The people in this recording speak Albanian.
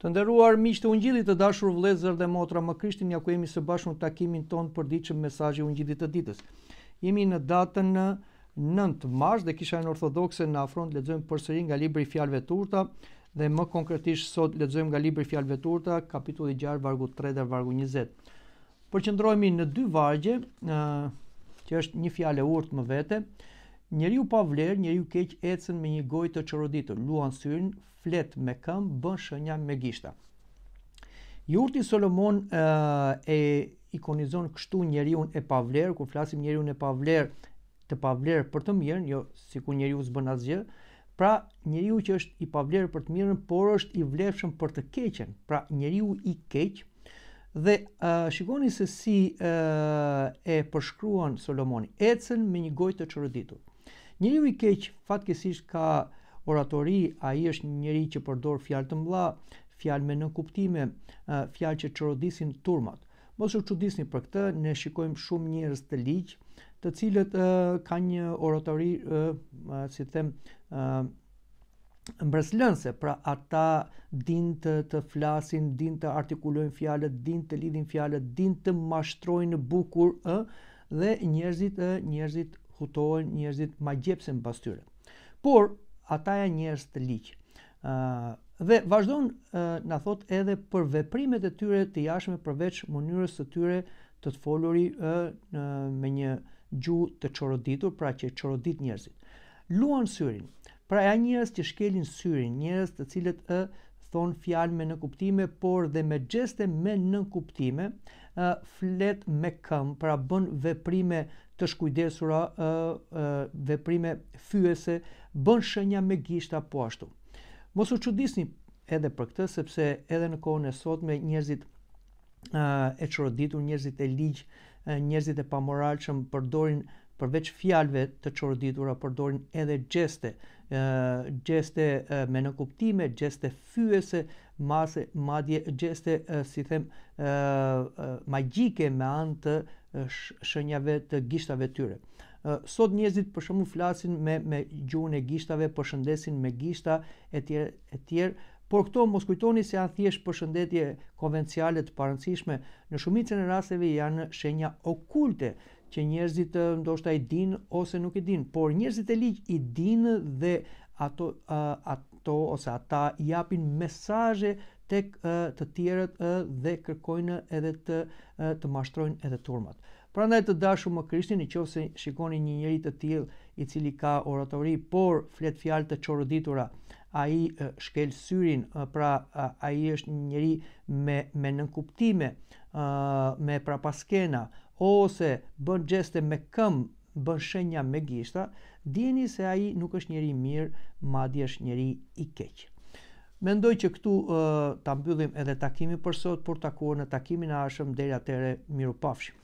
Të nderuar miqtë e Ungjillit të dashur vëllezër dhe motra, më krishtin ja ku jemi së bashku në takimin ton për ditën e mesazhit Ungjillit të ditës. Jemi në datën 9 mars dhe kisha e ortodokse na afron të lexojmë përsëri nga libri i fjalëve të urta dhe më konkretisht sot lexojmë nga libri i fjalëve të urta kapitulli 6 vargu 3 dhe vargu 20. Përqendrohemi në dy vargje, që është një fjalë urtë më vete, Njeriu pa vlerë, njeriu keq ecën me një gojë të çoroditur, luan syrin, flet me këmbë, bën shenja me gishta. Jurti Solomon e, ikonizon kështu njeriu e pa vlerë, kur flasim njeriu e pa vlerë, të pa vlerë për të mirën, jo sikur njeriu s'bën asgjë. Pra, njeriu që është i pa vlerë për të mirën, por është i vlefshëm për të keqen. Pra, njeriu i keq dhe uh, shikoni se si uh, e përshkruan Solomoni, ecën me një gojë të çoroditur. Njëriu i keq fatkesish ka oratori, a i është njëri që përdor fjalë të mla, fjalë me nënkuptime, fjalë që që turmat. Mosë që disni për këtë, ne shikojmë shumë njërës të ligj, të cilët ka një oratori, si të themë, mbreslënëse, pra ata din të të flasin, din të artikulojnë fjalët, din të lidin fjalët, din të mashtrojnë bukur, dhe njerëzit hutohen njerëzit ma gjepse pas tyre. Por, ata janë njerëz të liqë. Uh, dhe vazhdojnë uh, në thot edhe për veprimet e tyre të jashme përveç mënyrës të tyre të të foluri uh, me një gju të qoroditur, pra që qorodit njerëzit. Luan syrin, pra janë njerëz që shkelin syrin, njerëz të cilët e uh, thonë fjalë me në kuptime, por dhe me gjeste me në kuptime, flet me këm, pra bën veprime të shkujdesura, veprime fyese, bën shënja me gjisht apo ashtu. Mos u çuditni edhe për këtë sepse edhe në kohën e sotme njerëzit e çoroditur, njerëzit e ligj, njerëzit e pamoralshëm përdorin përveç fjalëve të çoroditura, përdorin edhe gjeste, gjeste me në kuptime, gjeste fyese, mase, madje gjeste, si them, magjike me anë të shënjave të gishtave tyre. Sot njerëzit për shkakun flasin me me gjuhën e gishtave, përshëndesin me gishta e tjerë e tjerë, por këto mos kujtoni se janë thjesht përshëndetje konvencionale të parancishme, në shumicën e rasteve janë shenja okulte që njerëzit ndoshta i din ose nuk i din, por njerëzit e ligj i din dhe ato ato ose ata japin mesazhe tek të tjerët dhe kërkojnë edhe të të mashtrojnë edhe turmat. Prandaj të dashur më Krishtin, nëse shikoni një njerëz të tillë i cili ka oratori, por flet fjalë të çoroditura, a i shkel syrin, pra a i është njëri me, me nënkuptime, me pra paskena, ose bën gjeste me këm, bën shenja me gishta, dini se a i nuk është njëri mirë, madje është njëri i keqë. Mendoj që këtu uh, ta mbyllim edhe takimin për sot, por takuar në takimin e ardhshëm deri atëherë miru pafshim.